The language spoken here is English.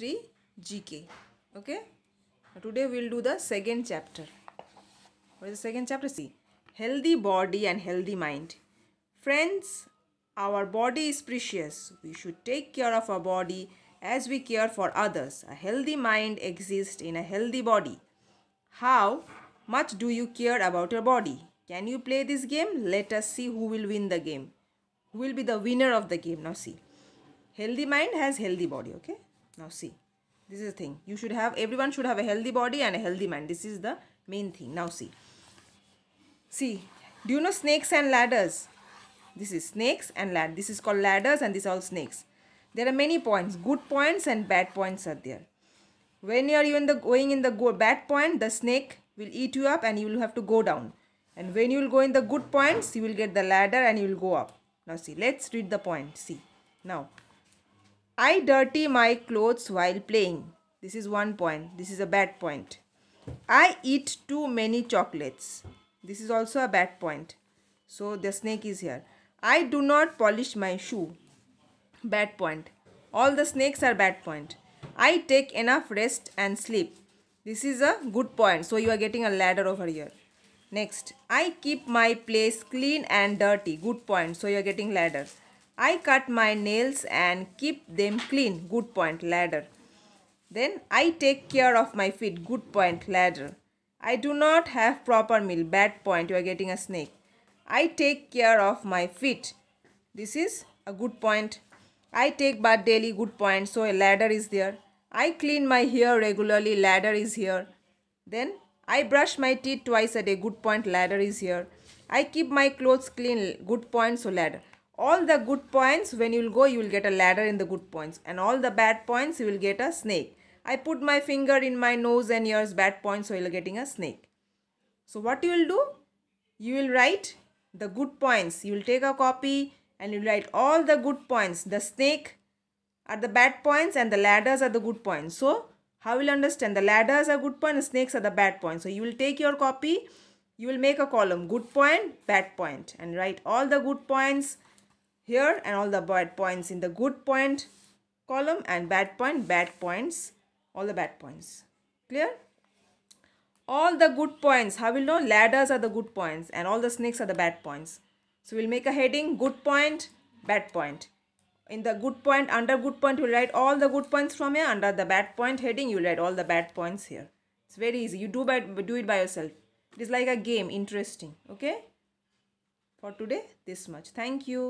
3 GK okay today we will do the second chapter what is the second chapter see healthy body and healthy mind friends our body is precious we should take care of our body as we care for others a healthy mind exists in a healthy body how much do you care about your body can you play this game let us see who will win the game who will be the winner of the game now see healthy mind has healthy body okay now see this is the thing you should have everyone should have a healthy body and a healthy mind this is the main thing now see see do you know snakes and ladders this is snakes and lad this is called ladders and these are all snakes there are many points good points and bad points are there when you are even the going in the go bad point the snake will eat you up and you will have to go down and when you will go in the good points you will get the ladder and you will go up now see let's read the point see now I dirty my clothes while playing. This is one point. This is a bad point. I eat too many chocolates. This is also a bad point. So the snake is here. I do not polish my shoe. Bad point. All the snakes are bad point. I take enough rest and sleep. This is a good point. So you are getting a ladder over here. Next, I keep my place clean and dirty. Good point. So you are getting ladder. I cut my nails and keep them clean. Good point, ladder. Then I take care of my feet. Good point, ladder. I do not have proper meal. Bad point. You are getting a snake. I take care of my feet. This is a good point. I take bath daily. Good point. So a ladder is there. I clean my hair regularly. Ladder is here. Then I brush my teeth twice a day. Good point. Ladder is here. I keep my clothes clean. Good point. So ladder all the good points when you will go you will get a ladder in the good points and all the bad points you will get a snake i put my finger in my nose and ears bad points so you're getting a snake so what you will do you will write the good points you will take a copy and you will write all the good points the snake are the bad points and the ladders are the good points so how will understand the ladders are good points. snakes are the bad points. so you will take your copy you will make a column good point bad point and write all the good points here and all the bad points in the good point column and bad point, bad points, all the bad points. Clear? All the good points, how will know? Ladders are the good points and all the snakes are the bad points. So we'll make a heading, good point, bad point. In the good point, under good point, you'll write all the good points from here. Under the bad point heading, you'll write all the bad points here. It's very easy. You do, by, do it by yourself. It is like a game. Interesting. Okay? For today, this much. Thank you.